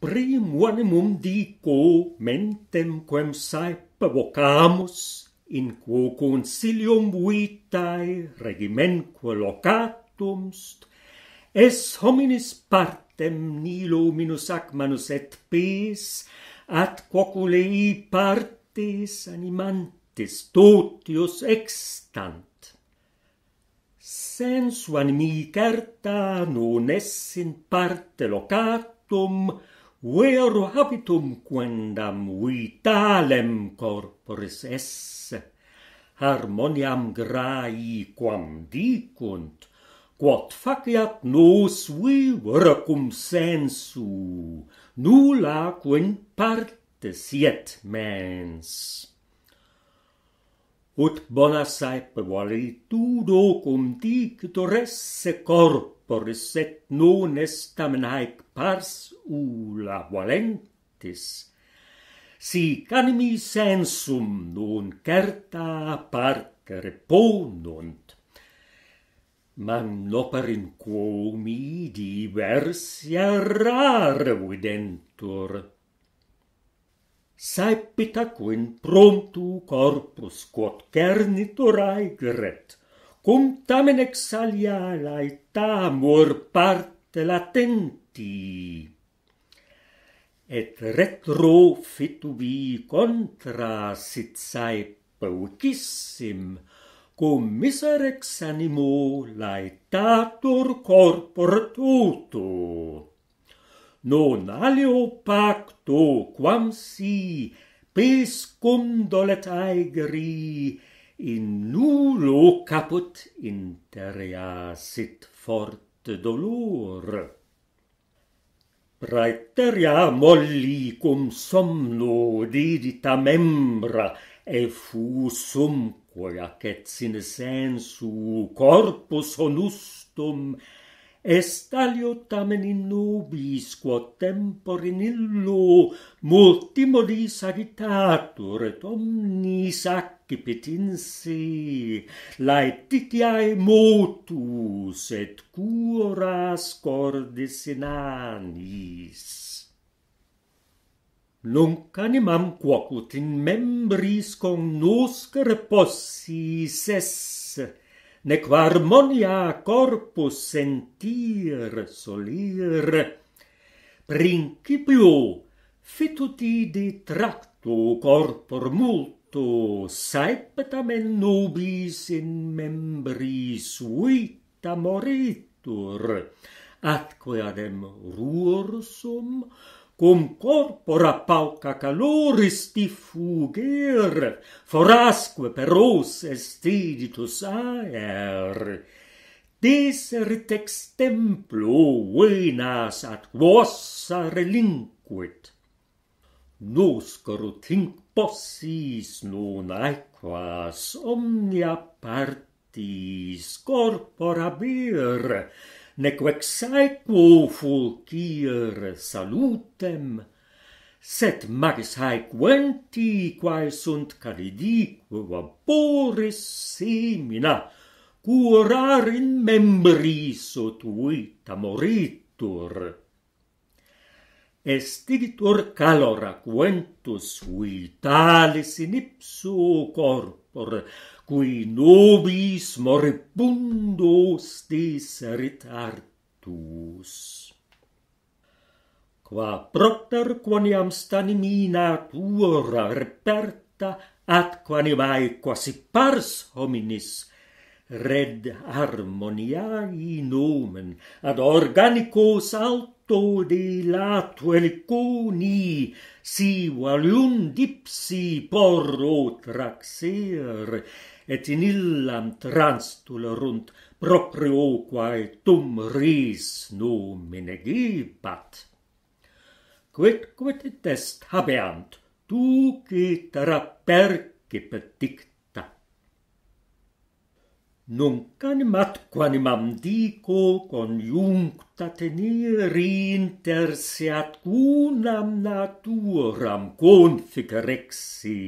prim vanimum dico mentem quem saepe vocamus in quo consilium vitae regimenque locatum st es hominis partem nilo minus ac manus et pes at quoculei partes animantes totius extant sensu animi certa non essin parte locatum, vero habitum quendam vitalem corporis esse, harmoniam grai quam dicunt, quod faciat nos vivere cum sensu, nulla quen parte siet mens. Ut bona saepe valitudo cum dictor esse corpus, por set non est amen haec pars ula valentis. Si canimi sensum non certa parte ponunt, man loper in quo mi diversi arrar videntur. Saepita quen promptu corpus quod cernitur aigret, cum tamen ex alia laetamur parte latenti, et retro fitubi contra sit sae paucissim, cum miser ex animo laetatur corpor tuto. Non alio pacto quam si, pes cum dolet aegiri, in nulo caput interia sit fort dolor. Praeteria molli cum somno dedita membra e fu sumque acet sine sensu corpus honustum est alio tamen in nobis quo tempor in illo multimo dis agitatur et omnis accipit in se laetitiae motus et curas cordis in anis Nunc animam quocut in membris con nuscere possis esse nec harmonia corpus sentir solir principio di tractu corpor multo saeptamen nubis in membris vita moritur atque adem ruor cum corpora pauca caloris ti fuger, forasque per os estiditus aer. Deserit ex templo venas at vossa relinquit. Nos corut possis non aequas omnia partis corpora vir, nec exaequo fulcir salutem, set magis haec venti, quae sunt calidi, quae vaporis semina, curar in membris ut moritur. Estigitur calora quentus vitalis in ipsu corpor, cui nobis morpundo stis retartus qua propter quoniam stanimina mina tua reperta ad quani quasi pars hominis red harmoniae nomen ad organicos alt custode latuel cuni, si valium dipsi porro traxer, et in illam transtulerunt proprio quae tum ris nomen mene gebat. Quet, quet est habeant, tu cetera percipet nunc animat quanimam dico coniuncta tenir inter se at cunam naturam conficerexi.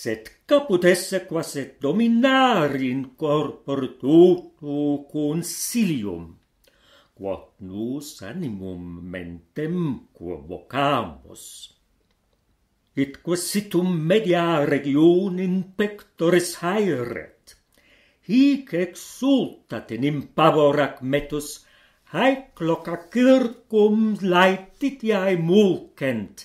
Sed caput esse quas et dominar in corpor tutu consilium, quod nus animum mentem quo vocamus. Itque situm media region in pectoris haeret, hic exultat in impavorac metus, haec loca circum laetitiae mulcent,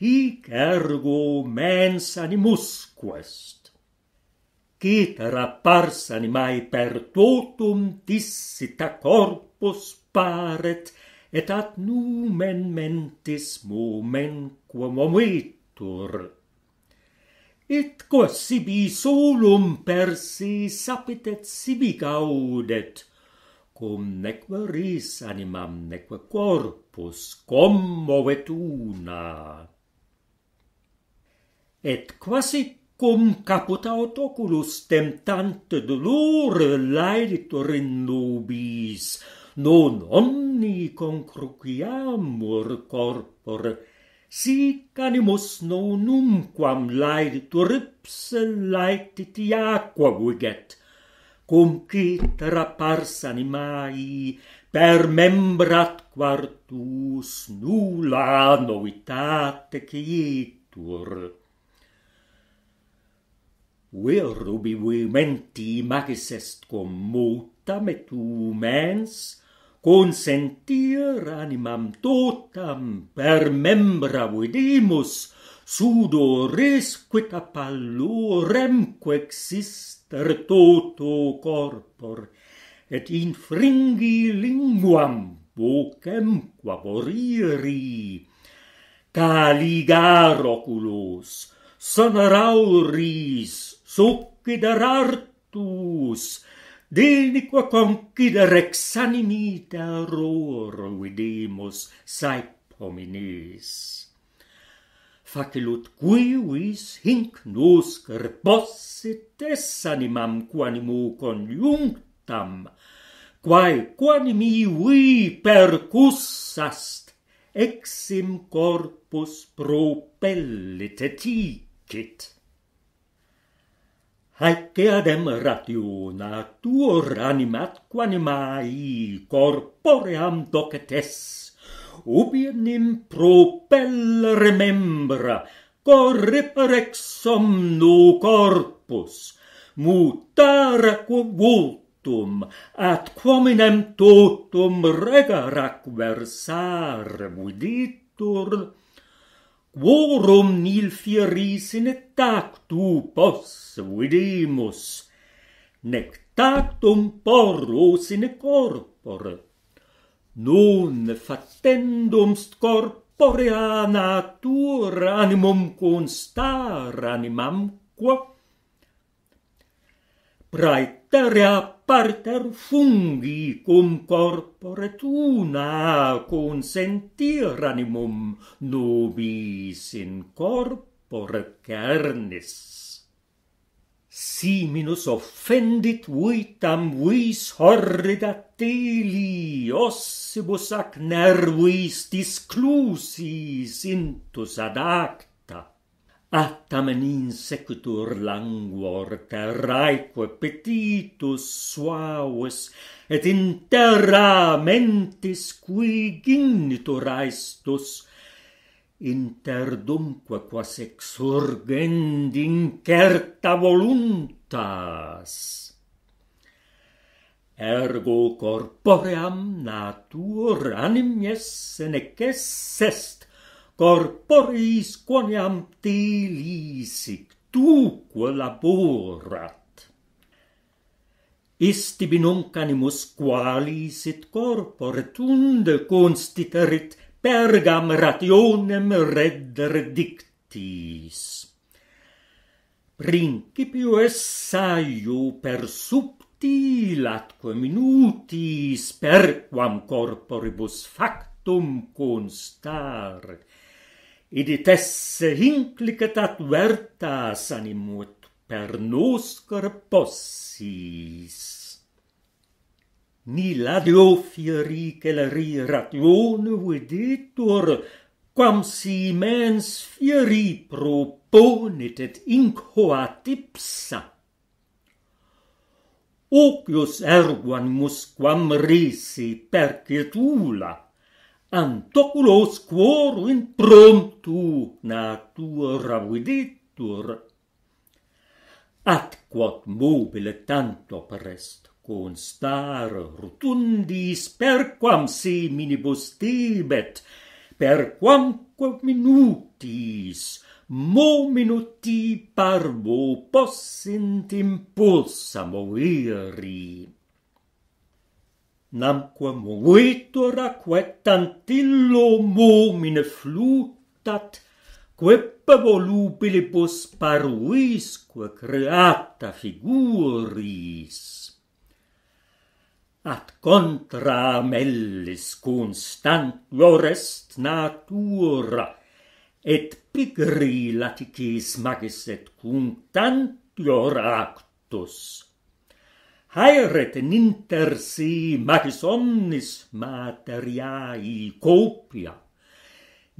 hic ergo mens animus quest. Citera pars animae per totum dissita corpus paret, et at numen mentis mumen quam omitur et quos sibi solum per si sapit et sibi gaudet, cum neque ris animam neque corpus commovet una. Et quasi cum caput aut oculus temptante dolor laeditur in nubis, non omni concruciamur corpore, sic animus non umquam laeditur ipse laetit aqua viget, cum citra pars animai per membrat quartus nulla novitate cietur. Verubi ubi vi menti magis est cum mutam et mens, consentir animam totam per membra vidimus sudo resquit a exister toto corpor et infringi linguam vocem qua caligar oculus sonar auris succidar artus denico concidere rex animita auroro vidimus saepominis. Facilut quivis hinc nos repossit es animam quanimu conjunctam, quae quanimi vi percussast exim corpus propellite et icit. Haec eadem ratio natur animat quanimae corpoream docet es, ubi enim propellere membra, corre per ex somno corpus, mutare quo vultum, at quominem totum regar versare muditur, quorum nil fieris in et tactu pos vidimus, nec tactum porus in corpore. Nun fatendum st corporea natur animum constar animam quo, praeterea parter fungi cum corpore tuna consentir animum nobis in corpore cernis. Si minus offendit vitam vis horrid teli, ossibus ac nervis disclusis intus ad act, attam in insectur languor terraico et petitus suaus et in terra mentis qui gignitur aestus, inter dumque quas exurgend incerta in certa voluntas. Ergo corpoream natur animies nec est corporis quoniam te lisi tu quo laborat isti binum qualis et corpore tunde constiterit pergam rationem redder dictis principio essaio per subtilat quo minutis per quam corporibus factum constare id tesse implicatat vertas sanimut per nos corpossis. Ni ladio fieri celeri ratione videtur, quam si mens fieri proponit et incoat ipsa. Ocius ergo musquam quam risi per antoculos quorum in promptu natura videtur. At quod mobile tanto per est constar rotundis perquam se minibus tibet, perquam minutis mo minuti parvo possint impulsa moveri nam qua muitora qua tantillo mo min fluttat qua pavolu creata figuris at contra mellis constant vorest natura et pigri latiquis magis et cum tantior actus haeret in inter si magis omnis materiae copia,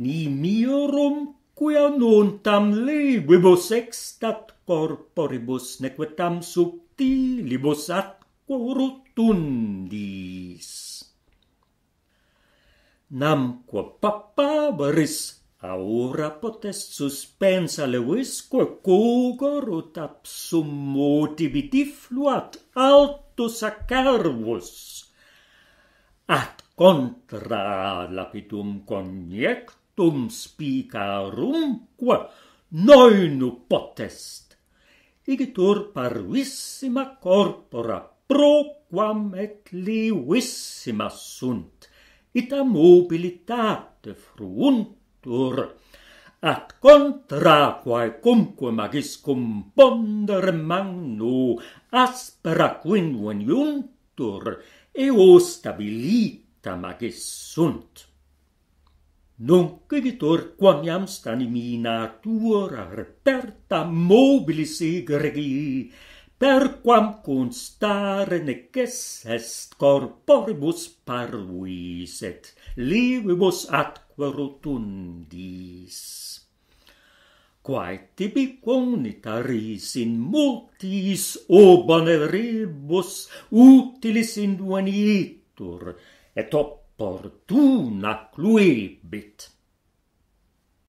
ni miorum quia non tam levibus extat corporibus, neque tam subtilibus atque rotundis. Namque papaveris aura potest suspensa levisque quo cucor ut apsum moti altus acervus. At contra lapidum coniectum Spicarumque qua noinu potest. Igitur parvissima corpora proquam et livissima sunt, ita mobilitate fruunt factur at contra quae cumque magis cum pondere magnu aspera quin veniuntur eo stabilita magis sunt. Non cedetur quam iam stani natura tuor mobilis egregii, per quam constare nec est corporibus parvuiset, livibus atque rotundis. Quae tibi quonita ris in multis obane ribus utilis induanitur, et opportuna cluebit.